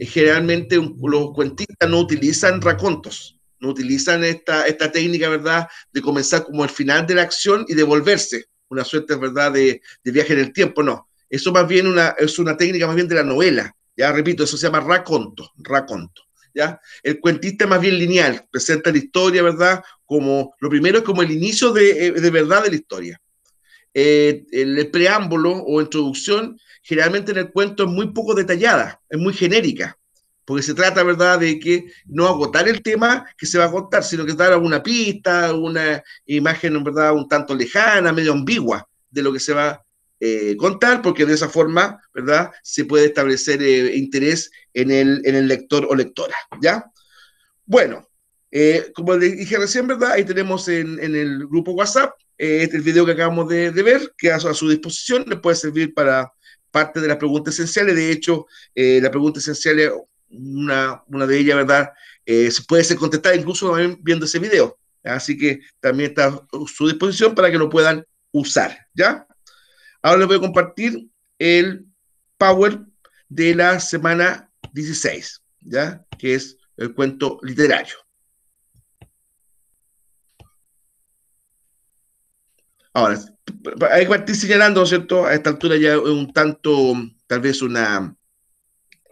generalmente los cuentistas no utilizan racontos, no utilizan esta, esta técnica, ¿verdad?, de comenzar como el final de la acción y devolverse, una suerte, ¿verdad?, de, de viaje en el tiempo, no. Eso más bien una, es una técnica más bien de la novela, ya repito, eso se llama raconto, raconto. ¿Ya? El cuentista es más bien lineal, presenta la historia, ¿verdad? Como lo primero es como el inicio de, eh, de verdad de la historia. Eh, el preámbulo o introducción generalmente en el cuento es muy poco detallada, es muy genérica, porque se trata, ¿verdad?, de que no agotar el tema que se va a contar, sino que dar alguna pista, una imagen, ¿verdad?, un tanto lejana, medio ambigua de lo que se va a eh, contar, porque de esa forma, ¿verdad?, se puede establecer eh, interés en el, lector o lectora, ¿ya? Bueno, como dije recién, ¿verdad? Ahí tenemos en, en, el grupo WhatsApp eh, este el video que acabamos de, ver, que a, a su disposición, le puede servir para parte de las preguntas esenciales. De hecho, eh, la pregunta esencial, una, de ellas, ¿verdad? Eh, se puede ser contestada incluso viendo ese video. Así que también está a su disposición para que lo puedan usar, ¿ya? Ahora les voy a compartir el Power de la semana 16, ¿ya? Que es el cuento literario. Ahora, hay que partir señalando, ¿cierto? A esta altura ya es un tanto, tal vez una,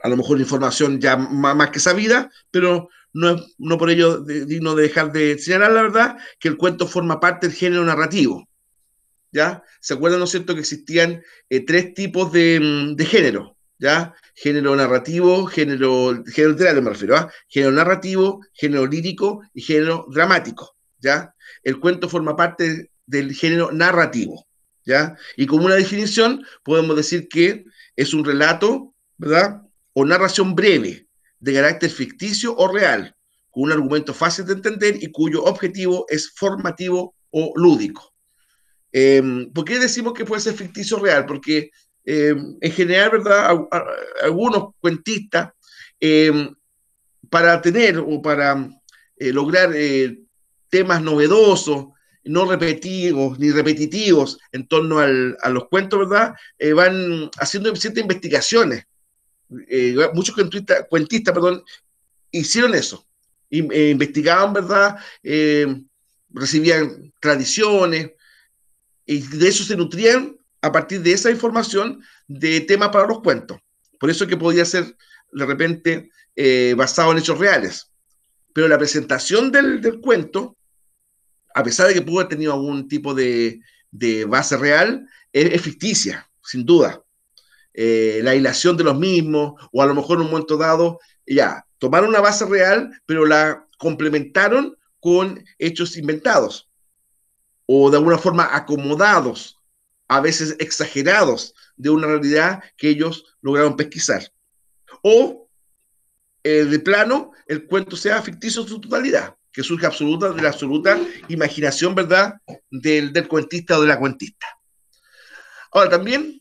a lo mejor información ya más que sabida, pero no, es, no por ello digno de dejar de señalar la verdad, que el cuento forma parte del género narrativo. ¿Ya? ¿Se acuerdan, no es cierto, que existían eh, tres tipos mm, de, género? ¿Ya? Género narrativo, género, género literario me refiero, a, ¿ah? Género narrativo, género lírico y género dramático, ¿ya? El cuento forma parte del género narrativo. ¿ya? Y como una definición, podemos decir que es un relato, ¿verdad? O narración breve, de carácter ficticio o real, con un argumento fácil de entender y cuyo objetivo es formativo o lúdico. Em, ¿Por qué decimos que puede ser ficticio o real? Porque em, en general, ¿verdad? algunos cuentistas, em, para tener o para eh, lograr eh, temas novedosos, no repetidos ni repetitivos en torno a los cuentos, ¿verdad? Eh, van haciendo ciertas investigaciones. Eh, muchos cuentistas, perdón, hicieron eso. Eh, investigaban, ¿verdad? recibían tradiciones y de eso se nutrían a partir de esa información de temas para los cuentos. Por eso que podía ser de repente basado en hechos reales. Pero la presentación del cuento a pesar de que pudo haber tenido algún tipo de, base real, es, ficticia, sin duda. Eh, la hilación de los mismos, o a lo mejor en un momento dado, ya, tomaron una base real, pero la complementaron con hechos inventados, o de alguna forma acomodados, a veces exagerados, de una realidad que ellos lograron pesquisar. O eh, de plano, el cuento sea ficticio en su totalidad que surge absoluta de la absoluta imaginación, ¿verdad?, del, cuentista o de la cuentista. Ahora, también,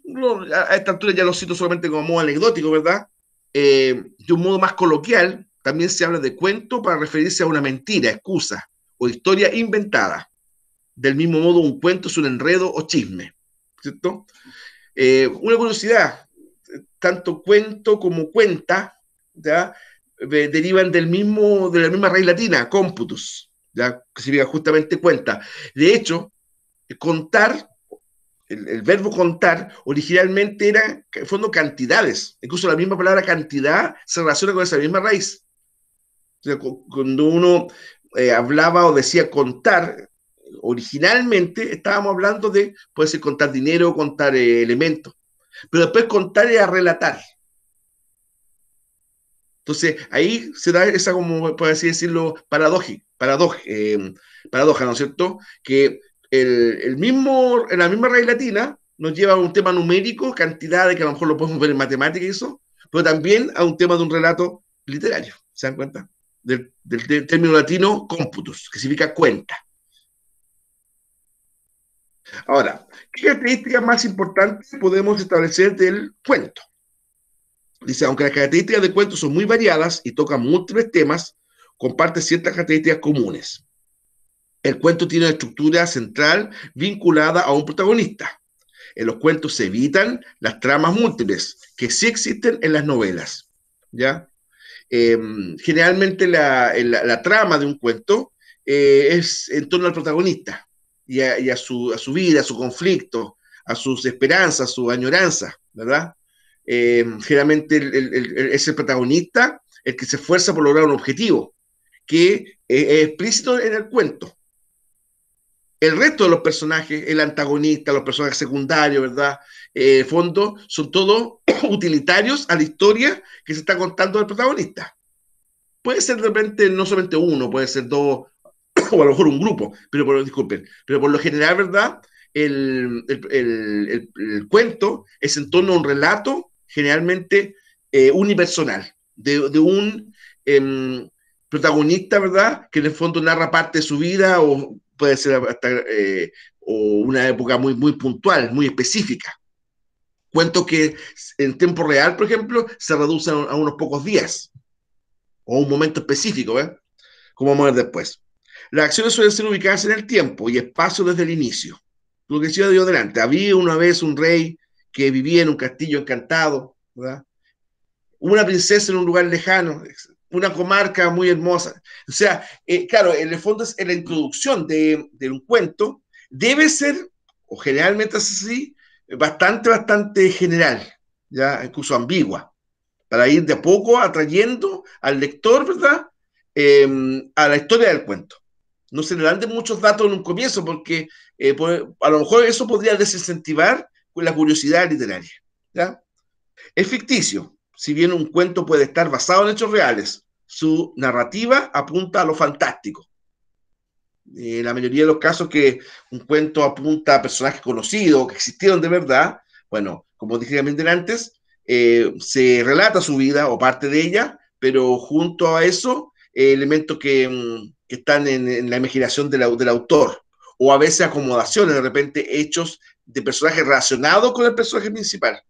a esta altura ya lo cito solamente como modo anecdótico, ¿verdad? Eh, de un modo más coloquial, también se habla de cuento para referirse a una mentira, excusa o historia inventada. Del mismo modo, un cuento es un enredo o chisme, ¿cierto? Eh, una curiosidad, tanto cuento como cuenta, ¿ya? derivan del mismo, de la misma raíz latina, computus, ¿ya? que significa justamente cuenta. De hecho, contar, el, verbo contar originalmente era, en fondo, cantidades. Incluso la misma palabra cantidad se relaciona con esa misma raíz. cuando uno eh, hablaba o decía contar, originalmente estábamos hablando de, puede ser contar dinero, contar eh, elementos, pero después contar era relatar. Entonces, ahí se da esa, como por así decirlo, eh, paradoja, ¿no es cierto? Que el, la misma raíz latina nos lleva a un tema numérico, de que a lo mejor lo podemos ver en matemática y eso, pero también a un tema de un relato literario, ¿se dan cuenta? Del, término latino cómputus, que significa cuenta. Ahora, ¿qué características más importantes podemos establecer del cuento? Dice, aunque las características de cuento son muy variadas y tocan múltiples temas, comparte ciertas características comunes. El cuento tiene una estructura central vinculada a un protagonista. En los cuentos se evitan las tramas múltiples que sí existen en las novelas. ¿ya? Em, generalmente la, trama de un cuento eh, es en torno al protagonista y, a, a, su, a, su, vida, a su conflicto, a sus esperanzas, a su añoranza, ¿verdad? Eh, generalmente el, es el protagonista el que se esfuerza por lograr un objetivo, que eh, es explícito en el cuento. El resto de los personajes, el antagonista, los personajes secundarios, ¿verdad? Eh, fondo, son todos utilitarios a la historia que se está contando del protagonista. Puede ser de repente no solamente uno, puede ser dos, o a lo mejor un grupo, pero por, disculpen, pero por lo general, ¿verdad? el, cuento es en torno a un relato generalmente eh, unipersonal, de, un em, protagonista, ¿verdad? Que en el fondo narra parte de su vida o puede ser hasta eh, o una época muy, muy puntual, muy específica. Cuento que en tiempo real, por ejemplo, se reducen a unos pocos días o un momento específico, ¿eh? Como vamos a ver después. Las acciones suelen ser ubicadas en el tiempo y espacio desde el inicio. Lo que decía dio adelante. había una vez un rey que vivía en un castillo encantado, ¿verdad? una princesa en un lugar lejano, una comarca muy hermosa. O sea, eh, claro, en el fondo es la introducción de, un cuento, debe ser, o generalmente es así, bastante, bastante general, ya incluso ambigua, para ir de a poco atrayendo al lector, ¿verdad? Em, a la historia del cuento. No se le dan de muchos datos en un comienzo, porque eh, a lo mejor eso podría desincentivar la curiosidad literaria. ¿ya? Es ficticio, si bien un cuento puede estar basado en hechos reales, su narrativa apunta a lo fantástico. En la mayoría de los casos que un cuento apunta a personajes conocidos que existieron de verdad, bueno, como dije también antes, eh, se relata su vida o parte de ella, pero junto a eso, eh, elementos mm, que, están en, la imaginación del autor, o a veces acomodaciones, de repente hechos de personajes relacionados con el personaje principal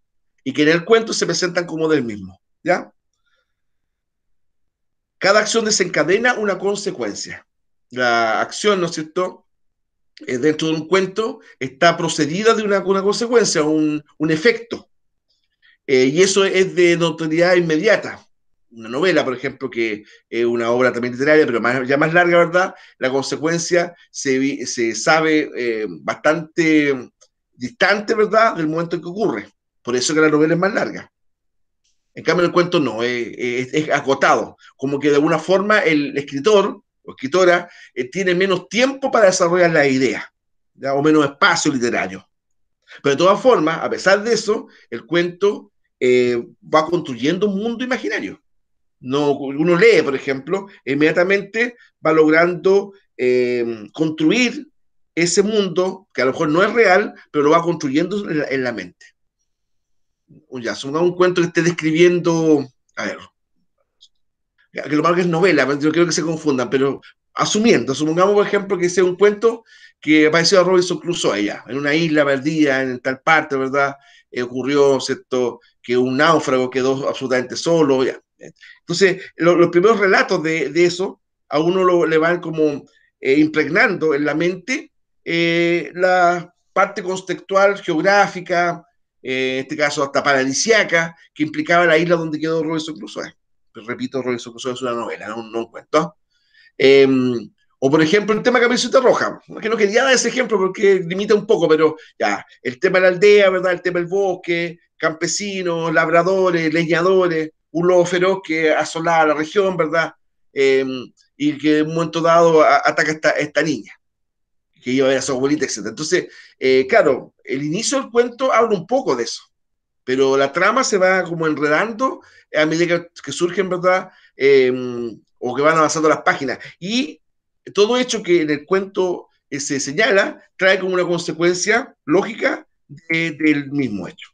y que en el cuento se presentan como del mismo. ¿Ya? Cada acción desencadena una consecuencia. La acción, ¿no es cierto? Eh, dentro de un cuento está procedida de una, consecuencia, un, efecto. Eh, y eso es de notoriedad inmediata. Una novela, por ejemplo, que es una obra también literaria, pero ya más larga, ¿verdad? La consecuencia se, sabe eh, bastante distante, ¿verdad?, del momento en que ocurre. Por eso que la novela es más larga. En cambio, el cuento no, es, agotado. Como que de alguna forma el escritor o escritora eh, tiene menos tiempo para desarrollar la idea, o menos espacio literario. Pero de todas formas, a pesar de eso, el cuento eh, va construyendo un mundo imaginario. No, uno lee, por ejemplo, inmediatamente va logrando eh, construir ese mundo, que a lo mejor no es real, pero lo va construyendo en la, mente. Ya, un cuento que esté describiendo, a ver, que lo malo que es novela, yo creo que se confundan, pero asumiendo, supongamos por ejemplo que sea un cuento que apareció a Robinson Crusoe allá, en una isla perdida, en tal parte, ¿verdad? Eh, ocurrió, ¿cierto? Que un náufrago quedó absolutamente solo, ya. Entonces, los primeros relatos de, de, eso a uno lo, le van como eh, impregnando en la mente eh, la parte contextual geográfica, eh, en este caso hasta paradisiaca, que implicaba la isla donde quedó Robinson Crusoe. repito, Robinson Crusoe es una novela, no, un cuento. Em, o por ejemplo, el tema de Roja, que no quería dar ese ejemplo porque limita un poco, pero ya, el tema de la aldea, ¿verdad? El tema del bosque, campesinos, labradores, leñadores, un lobo feroz que asolaba la región, ¿verdad? Em, y que en un momento dado ataca esta, a esta niña que iba a ver a su abuelita, etc. Entonces, eh, claro, el inicio del cuento habla un poco de eso, pero la trama se va como enredando a medida que, surgen, ¿verdad? Em, o que van avanzando las páginas. Y todo hecho que en el cuento eh, se señala trae como una consecuencia lógica del mismo hecho.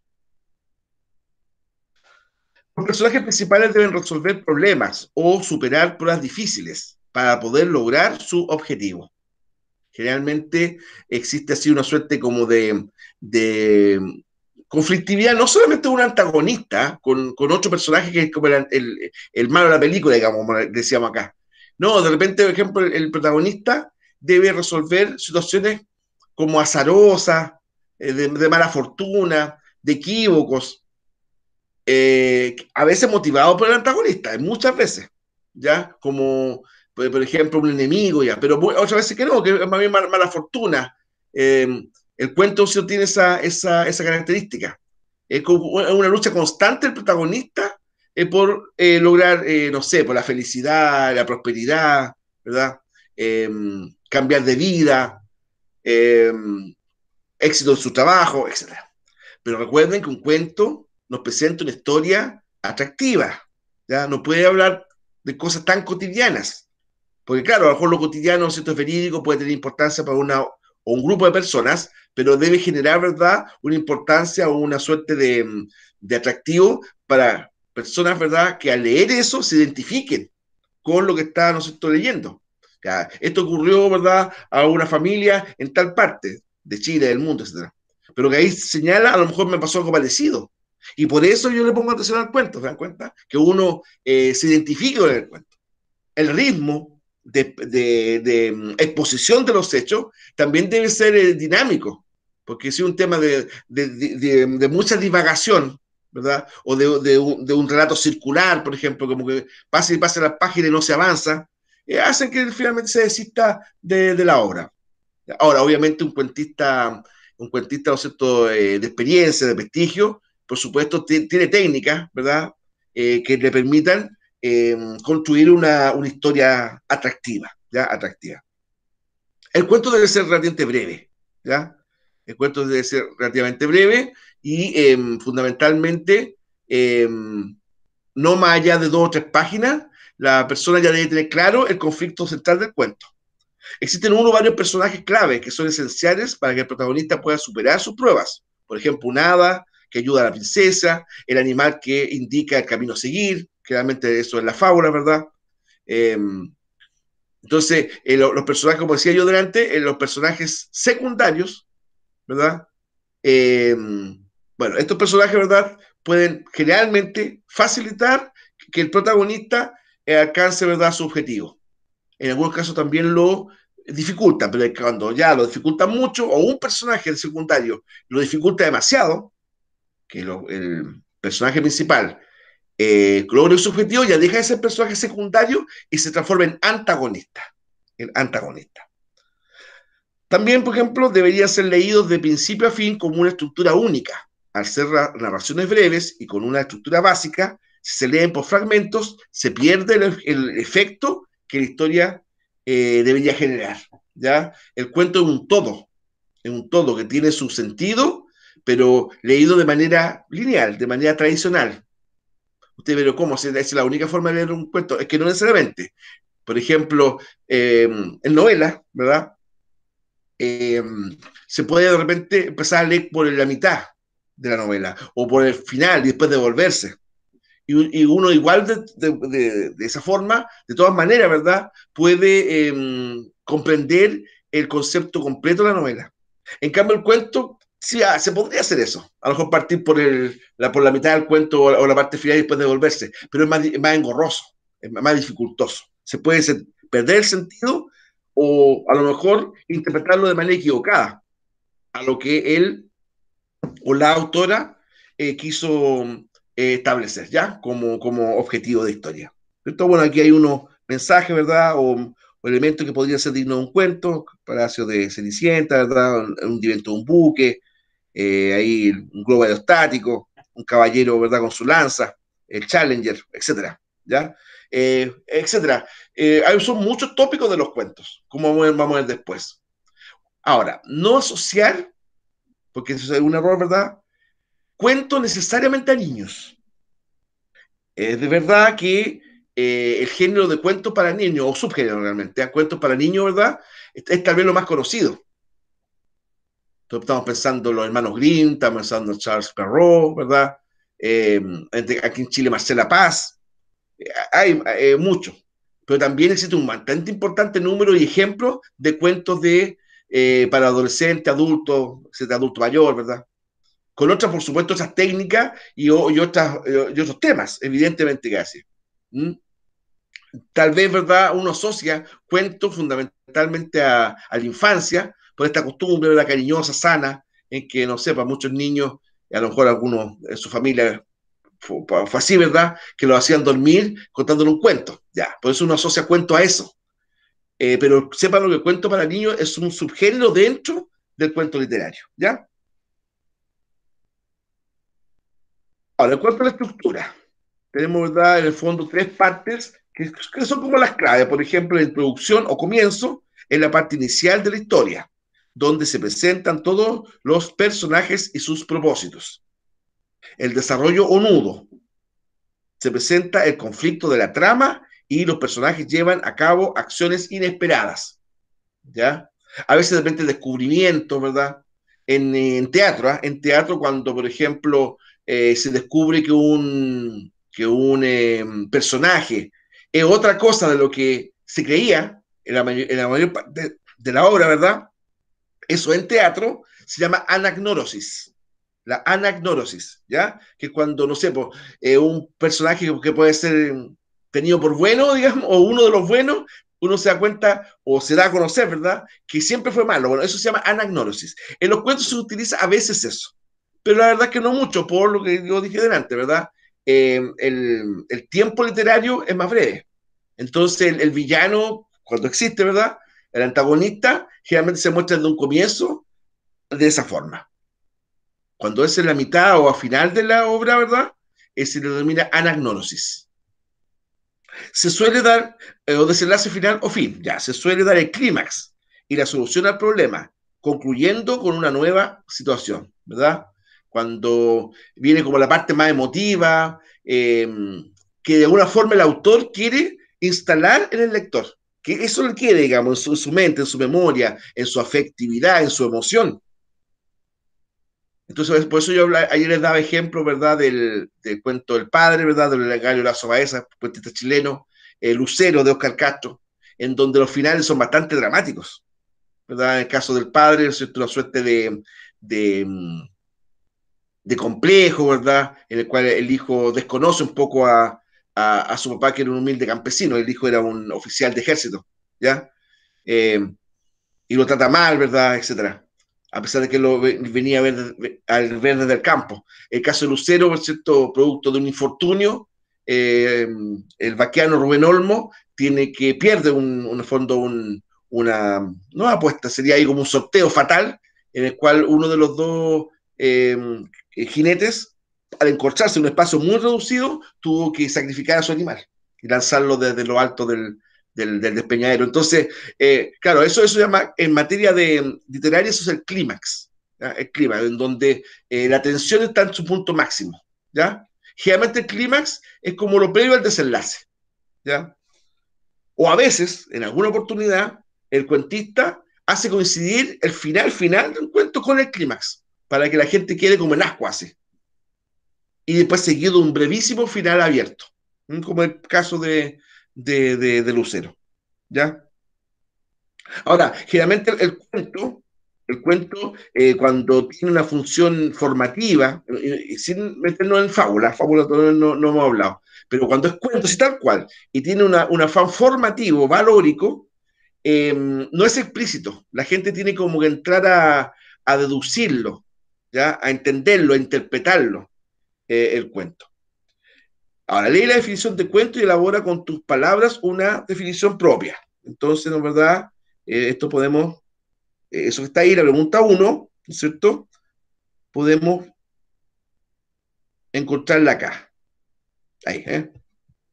Los personajes principales deben resolver problemas o superar pruebas difíciles para poder lograr su objetivo. Generalmente existe así una suerte como de, conflictividad, no solamente un antagonista con, otro personaje que es como el, malo de la película, digamos, como decíamos acá. No, de repente, por ejemplo, el, protagonista debe resolver situaciones como azarosas, eh, de, mala fortuna, de equívocos, eh, a veces motivado por el antagonista, muchas veces, ¿ya? Como pues, por ejemplo, un enemigo, ya, pero otras veces que no, que es más bien mala, fortuna. Em, el cuento sí tiene esa, esa, esa característica. Es una lucha constante el protagonista eh, por eh, lograr, eh, no sé, por la felicidad, la prosperidad, ¿verdad? Em, cambiar de vida, em, éxito en su trabajo, etc. Pero recuerden que un cuento nos presenta una historia atractiva, ¿ya? No puede hablar de cosas tan cotidianas, porque claro, a lo mejor lo cotidiano, cierto, es verídico, puede tener importancia para una o un grupo de personas, pero debe generar, ¿verdad?, una importancia o una suerte de, mm, de atractivo para personas, ¿verdad?, que al leer eso se identifiquen con lo que está, ¿no cierto?, leyendo. esto ocurrió, ¿verdad?, a una familia en tal parte de Chile, del mundo, etc. Pero que ahí señala, a lo mejor me pasó algo parecido. Y por eso yo le pongo atención al cuento, ¿se dan cuenta? Que uno eh, se identifica con el cuento. El ritmo, de, mm, exposición de los hechos también debe ser eh, dinámico, porque si un tema de, de mucha divagación, ¿verdad? O de, un relato circular, por ejemplo, como que pasa y pasa la página y no se avanza, eh, hacen que finalmente se desista de, la obra. Ahora, obviamente, un cuentista, un cuentista, ¿no cierto?, eh, de experiencia, de prestigio, por supuesto, tiene técnicas, ¿verdad?, que le permitan Em, construir una, historia atractiva, ¿ya? Atractiva. El cuento debe ser relativamente breve, ¿ya? El cuento debe ser relativamente breve y em, fundamentalmente em, no más allá de dos o tres páginas, la persona ya debe tener claro el conflicto central del cuento. Existen uno o varios personajes clave que son esenciales para que el protagonista pueda superar sus pruebas. Por ejemplo, un hada que ayuda a la princesa, el animal que indica el camino a seguir, generalmente eso es la fábula, ¿verdad? Em, entonces, eh, los, personajes, como decía yo delante, eh, los personajes secundarios, ¿verdad? Em, bueno, estos personajes, ¿verdad? Pueden generalmente facilitar que el protagonista eh, alcance, ¿verdad?, su objetivo. En algunos casos también lo dificulta, pero cuando ya lo dificulta mucho, o un personaje secundario lo dificulta demasiado, que el personaje principal el eh, cloro el subjetivo, ya deja ese personaje secundario y se transforma en antagonista. En antagonista. También, por ejemplo, debería ser leídos de principio a fin como una estructura única. Al ser narraciones breves y con una estructura básica, si se leen por fragmentos, se pierde el, efecto que la historia eh, debería generar. ¿ya? El cuento es un todo, es un todo que tiene su sentido, pero leído de manera lineal, de manera tradicional, Usted, verá ¿cómo? Es la única forma de leer un cuento. Es que no necesariamente. Por ejemplo, em, en novelas, ¿verdad? Em, se puede de repente empezar a leer por la mitad de la novela o por el final y después devolverse. Y, y uno igual de, esa forma, de todas maneras, ¿verdad? Puede em, comprender el concepto completo de la novela. En cambio, el cuento Sí, ah, se podría hacer eso. A lo mejor partir por, el, la, por la mitad del cuento o la, parte final y después devolverse. Pero es más, engorroso, es más dificultoso. Se puede perder el sentido o a lo mejor interpretarlo de manera equivocada a lo que él o la autora eh, quiso eh, establecer, ¿ya? Como, objetivo de historia. Entonces, bueno, aquí hay unos mensajes, ¿verdad? O, elementos que podrían ser dignos de un cuento, Palacio de Cenicienta, ¿verdad? Un, un de un buque, eh, ahí un globo aerostático, un caballero, ¿verdad?, con su lanza, el Challenger, etcétera, ¿ya? Eh, etcétera. Eh, hay, son muchos tópicos de los cuentos, como vamos a, ver, después. Ahora, no asociar, porque eso es un error, ¿verdad?, cuento necesariamente a niños. Es de verdad que el género de cuentos para niños, o subgénero realmente, a cuentos para niños, ¿verdad? es, tal vez lo más conocido estamos pensando en los hermanos Grimm, estamos pensando Charles Perrault, ¿verdad? Eh, aquí en Chile, Marcela Paz. Eh, hay eh, muchos. Pero también existe un bastante importante número y ejemplos de cuentos de eh, para adolescentes, adultos, adulto mayor, ¿verdad? Con otras, por supuesto, esas técnicas y, otros temas, evidentemente que Tal vez, ¿verdad? Uno asocia cuentos fundamentalmente a la infancia, por esta costumbre, de la cariñosa, sana, en que, no sepa, muchos niños, a lo mejor algunos en su familia fue, así, ¿verdad? Que lo hacían dormir contándole un cuento, ya. Por eso uno asocia cuento a eso. Eh, pero sepan lo que el cuento para niños es un subgénero dentro del cuento literario, ¿ya? Ahora, en cuanto a la estructura, tenemos, ¿verdad? En el fondo, tres partes que, son como las claves. Por ejemplo, la introducción o comienzo en la parte inicial de la historia donde se presentan todos los personajes y sus propósitos. El desarrollo o nudo. Se presenta el conflicto de la trama y los personajes llevan a cabo acciones inesperadas. ¿Ya? A veces de repente el descubrimiento, ¿verdad? En, teatro, ¿ah? en teatro cuando, por ejemplo, eh, se descubre que un, que un em, personaje es otra cosa de lo que se creía en la, mayor, parte de la obra, ¿verdad? Eso en teatro se llama anagnorosis. La anagnorosis, ¿ya? Que cuando, no sé, pues, eh, un personaje que puede ser tenido por bueno, digamos, o uno de los buenos, uno se da cuenta o se da a conocer, ¿verdad? Que siempre fue malo. Bueno, eso se llama anagnorosis. En los cuentos se utiliza a veces eso, pero la verdad que no mucho, por lo que yo dije delante, ¿verdad? Em, el, tiempo literario es más breve. Entonces, el, villano, cuando existe, ¿verdad? El antagonista generalmente se muestra desde un comienzo de esa forma. Cuando es en la mitad o a final de la obra, ¿verdad? se denomina anagnórisis. Se suele dar, eh, o desenlace final o fin, ya, se suele dar el clímax y la solución al problema, concluyendo con una nueva situación, ¿verdad? Cuando viene como la parte más emotiva, em, que de alguna forma el autor quiere instalar en el lector que eso le quiere, digamos, en su, mente, en su memoria, en su afectividad, en su emoción. Entonces, pues, por eso yo ayer les daba ejemplo, ¿verdad?, del, cuento del padre, ¿verdad?, del Galio Lazo Baeza, cuentista chileno, el eh, Lucero de Oscar Castro, en donde los finales son bastante dramáticos, ¿verdad? En el caso del padre, es una suerte de mm, de complejo, ¿verdad? En el cual el hijo desconoce un poco a, a, su papá, que era un humilde campesino, el hijo era un oficial de ejército, ¿ya? Eh, y lo trata mal, ¿verdad? Etcétera. A pesar de que lo venía a ver, al ver desde el campo. El caso de Lucero, por cierto, producto de un infortunio, eh, el vaqueano Rubén Olmo tiene que pierde un, fondo, una nueva apuesta, sería ahí como un sorteo fatal, en el cual uno de los dos eh, jinetes al encorcharse en un espacio muy reducido, tuvo que sacrificar a su animal y lanzarlo desde lo alto del, despeñadero. Entonces, eh, claro, eso, eso llama, en materia de literaria, eso es el clímax, el clímax, en donde eh, la tensión está en su punto máximo. ¿ya? Generalmente el clímax es como lo previo al desenlace. O a veces, en alguna oportunidad, el cuentista hace coincidir el final final un cuento con el clímax, para que la gente quede como en asco así y después seguido un brevísimo final abierto, como el caso de, Lucero. ¿Ya? Ahora, generalmente el, cuento, el cuento eh, cuando tiene una función formativa, eh, eh, sin meternos en fábula, fábula todavía no, hemos hablado, pero cuando es cuento, si tal cual, y tiene una, una formativo, valórico, em, no es explícito. La gente tiene como que entrar a, deducirlo, ¿ya? a entenderlo, a interpretarlo. Eh, el cuento. Ahora, lee la definición de cuento y elabora con tus palabras una definición propia. Entonces, ¿no verdad? Eh, esto podemos, eh, eso que está ahí, la pregunta 1, cierto? Podemos encontrarla acá. Ahí, ¿eh?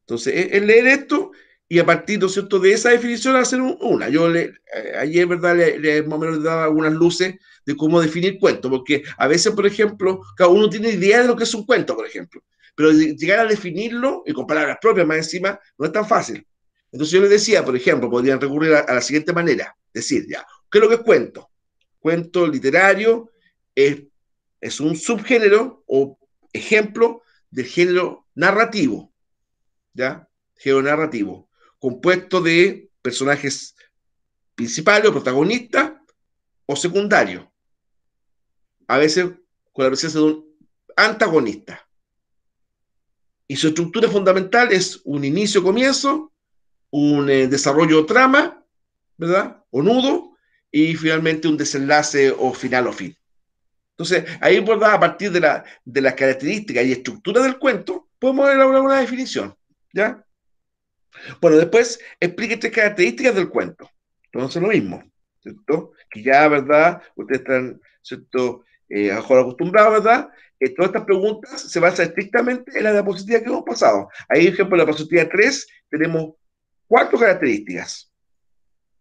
Entonces, el leer esto y a partir, ¿no cierto?, de esa definición hacer una. Yo le, eh, ayer, ¿verdad?, le, le dado algunas luces de cómo definir cuento, porque a veces, por ejemplo, cada uno tiene idea de lo que es un cuento, por ejemplo, pero llegar a definirlo y con palabras propias más encima no es tan fácil. Entonces yo les decía, por ejemplo, podrían recurrir a, la siguiente manera, decir ya, ¿qué es lo que es cuento? Cuento literario es, un subgénero o ejemplo del género narrativo, ¿ya? Género narrativo compuesto de personajes principales o protagonistas o secundarios. A veces con la presencia de un antagonista. Y su estructura fundamental es un inicio-comienzo, un eh, desarrollo desarrollo-trama, ¿verdad? O nudo, y finalmente un desenlace o final o fin. Entonces, ahí pues, ¿verdad? a partir de, las características y estructura del cuento, podemos elaborar una definición, ¿ya? Bueno, después explique tres características del cuento. Entonces lo mismo, ¿cierto? Que ya, ¿verdad? Ustedes están, ¿cierto? Eh, mejor acostumbrados, ¿verdad? Eh, todas estas preguntas se basan estrictamente en la diapositiva que hemos pasado. Ahí, por ejemplo, en la diapositiva 3 tenemos cuatro características.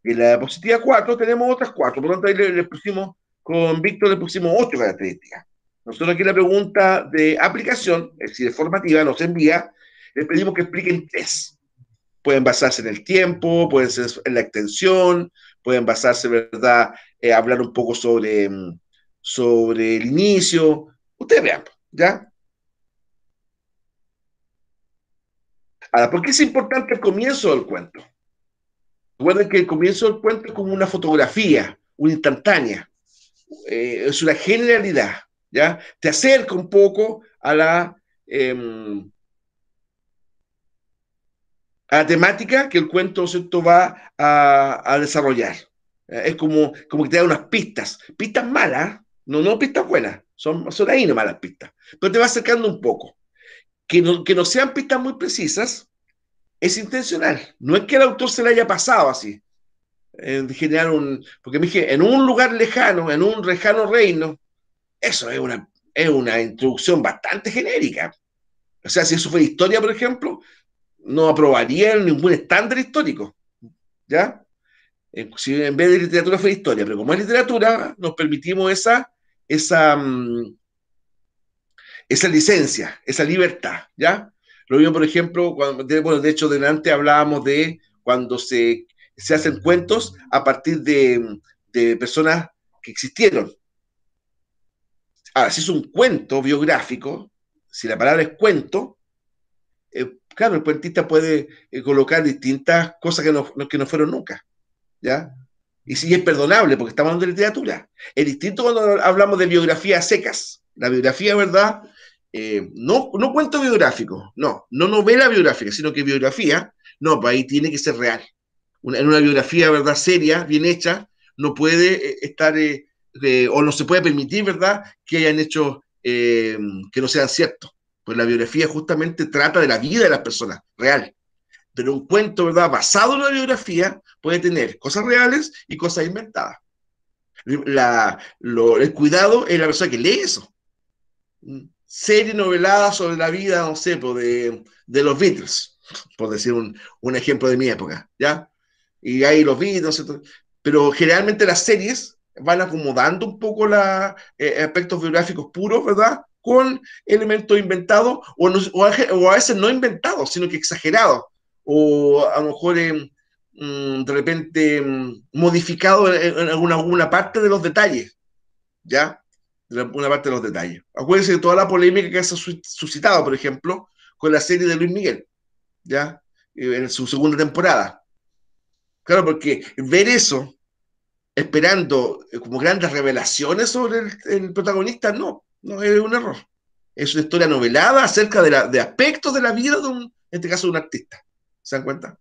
Y en la diapositiva 4 tenemos otras cuatro. Por lo tanto, ahí le, pusimos, con Víctor le pusimos ocho características. Nosotros aquí la pregunta de aplicación, es decir, de formativa, nos envía, le pedimos que expliquen tres pueden basarse en el tiempo, pueden ser en la extensión, pueden basarse, ¿verdad? Eh, hablar un poco sobre, mm, sobre el inicio. Ustedes vean, ¿ya? Ahora, ¿por qué es importante el comienzo del cuento? Recuerden que el comienzo del cuento es como una fotografía, una instantánea, eh, es una generalidad, ¿ya? Te acerca un poco a la, em, a temática que el cuento ¿cierto? va a, desarrollar. Eh, es como, como que te da unas pistas, pistas malas, no, no pistas buenas, son, son ahí no malas pistas, pero te va acercando un poco. Que no, que no sean pistas muy precisas es intencional, no es que el autor se le haya pasado así, en generar un, porque me dije, en un lugar lejano, en un lejano reino, eso es una, es una introducción bastante genérica. O sea, si eso fue historia, por ejemplo, no aprobarían ningún estándar histórico, ¿ya? Si en vez de literatura fue historia, pero como es literatura, nos permitimos esa, esa, mm, esa licencia, esa libertad, ¿ya? Lo mismo, por ejemplo, cuando, bueno, de hecho, delante hablábamos de cuando se, se hacen cuentos a partir de, de personas que existieron. Ahora, si es un cuento biográfico, si la palabra es cuento, eh, Claro, el puentista puede eh, colocar distintas cosas que no, que no fueron nunca, ¿ya? Y sí, es perdonable, porque estamos hablando de literatura. Es distinto cuando hablamos de biografías secas. La biografía, ¿verdad? Eh, no, no cuento biográfico, no, no novela biográfica, sino que biografía, no, pues ahí tiene que ser real. en una biografía, ¿verdad? Seria, bien hecha, no puede eh, estar, o no se puede permitir, ¿verdad? Que hayan hecho que no sean ciertos. Pues la biografía justamente trata de la vida de las personas, real. Pero un cuento, ¿verdad? Basado en la biografía puede tener cosas reales y cosas inventadas. La, el cuidado es la persona que lee eso. Serie novelada sobre la vida, no sé, pues, de, de los Beatles, por decir un, un, ejemplo de mi época, ¿ya? Y ahí los Beatles, pero generalmente las series van acomodando un poco los eh, aspectos biográficos puros, ¿verdad? con elementos inventados o, o, a veces no inventados, sino que exagerados o a lo mejor em, mm, de repente em, modificado en, alguna, parte de los detalles, ¿ya? De una parte de los detalles. Acuérdense de toda la polémica que se ha suscitado, por ejemplo, con la serie de Luis Miguel, ¿ya? Eh, en su segunda temporada. Claro, porque ver eso, esperando eh, como grandes revelaciones sobre el protagonista, no. No, es un error. Es una historia novelada acerca de, aspectos de la vida de un, en este caso, de un artista. ¿Se dan cuenta?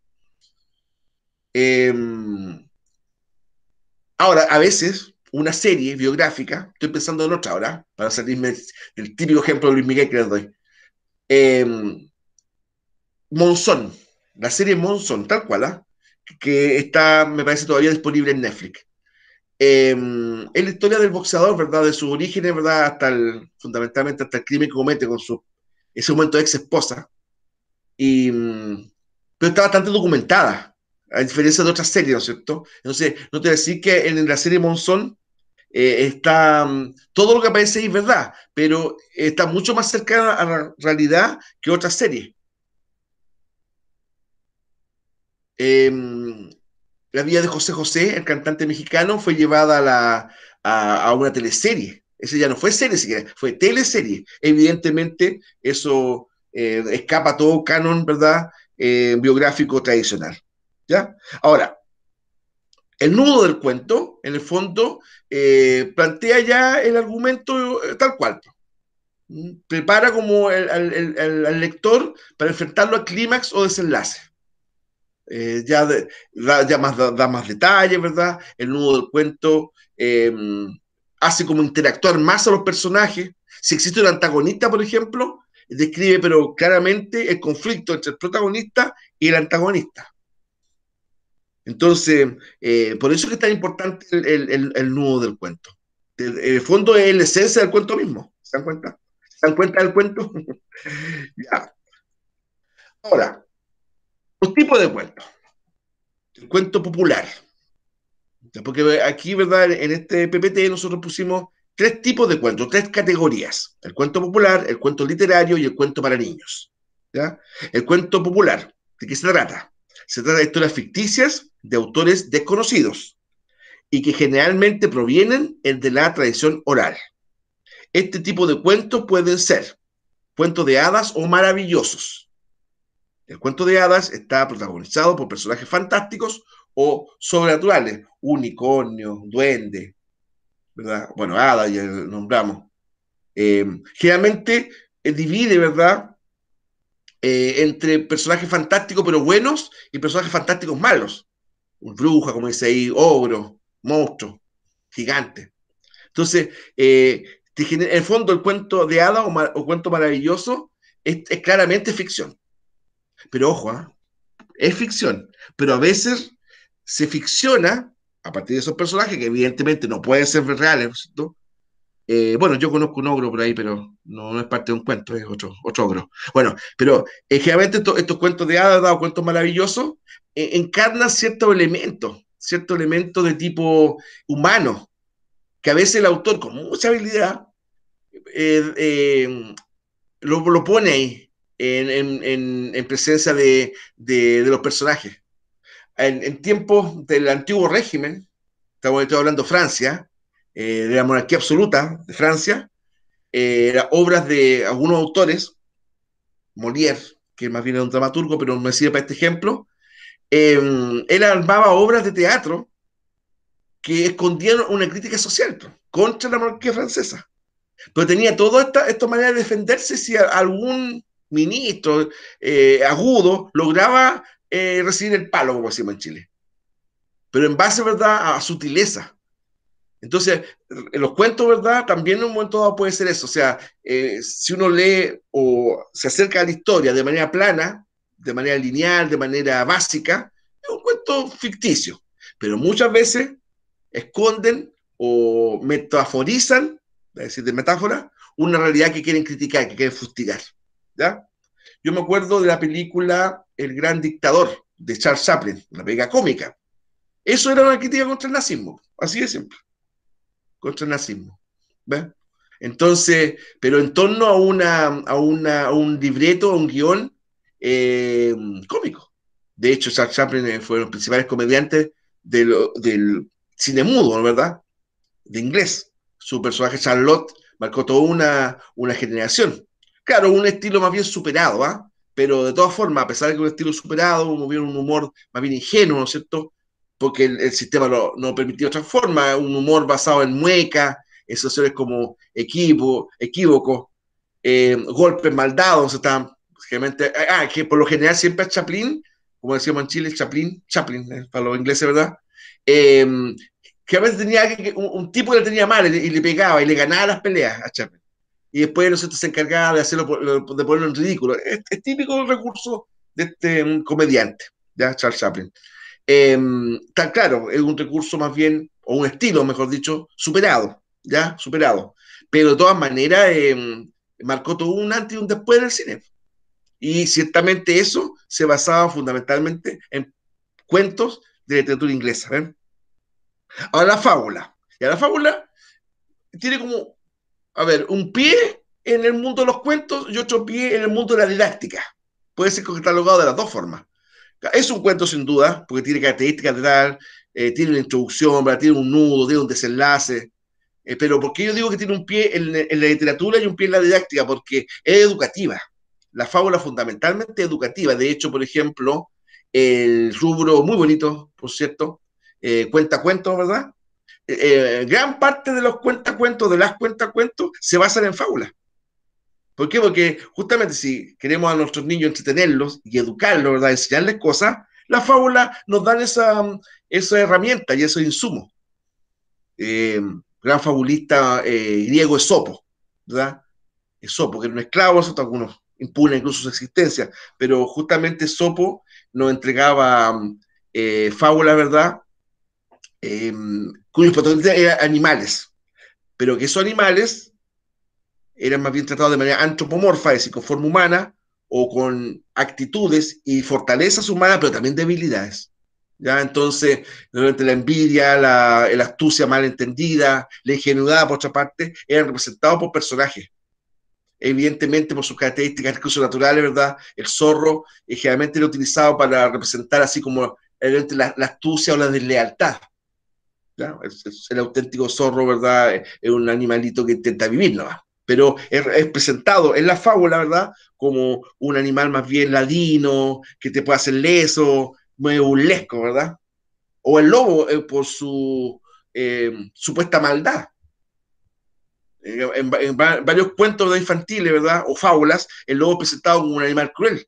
Em, ahora, a veces, una serie biográfica, estoy pensando en otra ahora, para salirme del típico ejemplo de Luis Miguel que les doy. Em, Monzón, la serie Monzón, tal cual, ¿ah? que está, me parece, todavía disponible en Netflix. Eh, es la historia del boxeador, ¿verdad? De sus orígenes, ¿verdad? Hasta el, fundamentalmente hasta el crimen que comete con su, ese momento, ex esposa. Y, pero está bastante documentada, a diferencia de otras series, ¿no es cierto? Entonces, no te voy decir que en la serie Monzón eh, está mm, todo lo que aparece ahí verdad, pero está mucho más cercana a la realidad que otras series. Eh, la vida de José José, el cantante mexicano, fue llevada a, una teleserie. Ese ya no fue serie fue teleserie. Evidentemente, eso eh, escapa todo canon, ¿verdad? Eh, biográfico tradicional. ¿ya? Ahora, el nudo del cuento, en el fondo, eh, plantea ya el argumento tal cual. Mm, prepara como el, lector para enfrentarlo al clímax o desenlace. Eh, ya, da, más, detalles, ¿verdad? El nudo del cuento em, hace como interactuar más a los personajes. Si existe un antagonista, por ejemplo, describe pero claramente el conflicto entre el protagonista y el antagonista. Entonces, eh, por eso es que es tan importante el, nudo del cuento. El, el, fondo es la esencia del cuento mismo. ¿Se dan cuenta? ¿Se dan cuenta del cuento? ya. Ahora, los tipos de cuentos. El cuento popular. Porque aquí, ¿verdad? En este PPT nosotros pusimos tres tipos de cuentos, tres categorías. El cuento popular, el cuento literario y el cuento para niños. ¿ya? El cuento popular, ¿de qué se trata? Se trata de historias ficticias de autores desconocidos y que generalmente provienen de la tradición oral. Este tipo de cuentos pueden ser cuentos de hadas o maravillosos, el cuento de hadas está protagonizado por personajes fantásticos o sobrenaturales, unicornios, duendes, ¿verdad? Bueno, hadas ya nombramos. Eh, generalmente eh, divide, ¿verdad? Eh, entre personajes fantásticos pero buenos y personajes fantásticos malos. Bruja, como dice ahí, ogro, monstruo, gigante. Entonces, en el fondo, el cuento de hadas o, cuento maravilloso es, claramente ficción. Pero ojo, ¿ah? es ficción. Pero a veces se ficciona a partir de esos personajes que evidentemente no pueden ser reales, eh, bueno, yo conozco un ogro por ahí, pero no, es parte de un cuento, es otro, ogro. Bueno, pero eh, generalmente estos, estos, cuentos de hadas o cuentos maravillosos encarna eh, encarnan ciertos elementos, ciertos elementos de tipo humano, que a veces el autor con mucha habilidad eh, lo, lo, pone ahí en, presencia de, los personajes. En, tiempos del antiguo régimen, estamos hablando hablando Francia, eh, de la monarquía absoluta de Francia, eh, obras de algunos autores, Molière, que más bien era un dramaturgo, pero me sirve para este ejemplo, em, él armaba obras de teatro que escondían una crítica social contra la monarquía francesa. Pero tenía todas estas esta manera de defenderse si algún ministro, eh, agudo, lograba eh, recibir el palo, como decimos en Chile. Pero en base, ¿verdad?, a sutileza. Entonces, en los cuentos, ¿verdad? También en un momento dado puede ser eso. O sea, eh, si uno lee o se acerca a la historia de manera plana, de manera lineal, de manera básica, es un cuento ficticio. Pero muchas veces esconden o metaforizan, es decir, de metáfora, una realidad que quieren criticar, que quieren fustigar. Yo me acuerdo de la película El Gran Dictador, de Charles Chaplin, una pega cómica. Eso era una crítica contra el nazismo, así de simple. Contra el nazismo. Entonces, pero en torno a, una, a, un libreto, a un guión eh, cómico. De hecho, Charles Chaplin eh, fue uno de los principales comediantes del, cine mudo, ¿verdad? De inglés. Su personaje Charlotte marcó toda una, una generación. Claro, un estilo más bien superado, ¿ah? Pero de todas formas, a pesar de que un estilo superado, un humor más bien ingenuo, ¿no es cierto? Porque el, sistema no, no permitió otra forma, un humor basado en muecas, situaciones como equivo, equívoco, eh, golpes maldados, están generalmente, eh, ah, que por lo general siempre es Chaplin, como decíamos en Chile, Chaplin, Chaplin, eh, para los ingleses, ¿verdad? que a veces tenía un, un, tipo que le tenía mal y, le pegaba y le ganaba las peleas a Chaplin y después ¿no se encargaba de, hacerlo, de ponerlo en ridículo. Es, típico el recurso de este mm, comediante, ¿ya? Charles Chaplin. Está em, claro, es un recurso más bien, o un estilo, mejor dicho, superado, ¿ya? Superado. Pero de todas maneras, em, marcó todo un antes y un después del cine. Y ciertamente eso se basaba fundamentalmente en cuentos de literatura inglesa. Ahora la fábula. Y la fábula tiene como a ver, un pie en el mundo de los cuentos y otro pie en el mundo de la didáctica. Puede ser catalogado de las dos formas. Es un cuento sin duda, porque tiene características de tal, eh, tiene una introducción, tiene un nudo, tiene un desenlace. Eh, pero ¿por qué yo digo que tiene un pie en, la literatura y un pie en la didáctica? Porque es educativa. La fábula fundamentalmente educativa. De hecho, por ejemplo, el rubro muy bonito, por cierto, eh, cuenta cuentos, ¿verdad? Eh, gran parte de los cuentacuentos, de las cuentacuentos, se basan en fábulas. ¿Por qué? Porque justamente si queremos a nuestros niños entretenerlos y educarlos, ¿verdad? enseñarles cosas, las fábulas nos dan esa, mm, esa herramienta y ese insumo. Eh, gran fabulista eh, griego Esopo, ¿verdad? Esopo, que era un esclavo, eso algunos impugnan incluso su existencia, pero justamente Esopo nos entregaba mm, eh, fábulas, ¿verdad? cuyos protagonistas eran animales, pero que esos animales eran más bien tratados de manera antropomorfa, es decir, con forma humana o con actitudes y fortalezas humanas, pero también debilidades. ¿Ya? Entonces, durante la envidia, la, astucia mal entendida, la ingenuidad, por otra parte, eran representados por personajes. Evidentemente, por sus características incluso naturales, ¿verdad? El zorro generalmente era utilizado para representar así como la, la astucia o la deslealtad. Es, el auténtico zorro, ¿verdad? Eh, es un animalito que intenta vivir ¿no? Pero es, presentado en la fábula, ¿verdad? Como un animal más bien ladino, que te puede hacer leso, muy burlesco, ¿verdad? O el lobo eh, por su em, supuesta maldad. En, varios cuentos infantiles, ¿verdad? O fábulas, el lobo presentado como un animal cruel.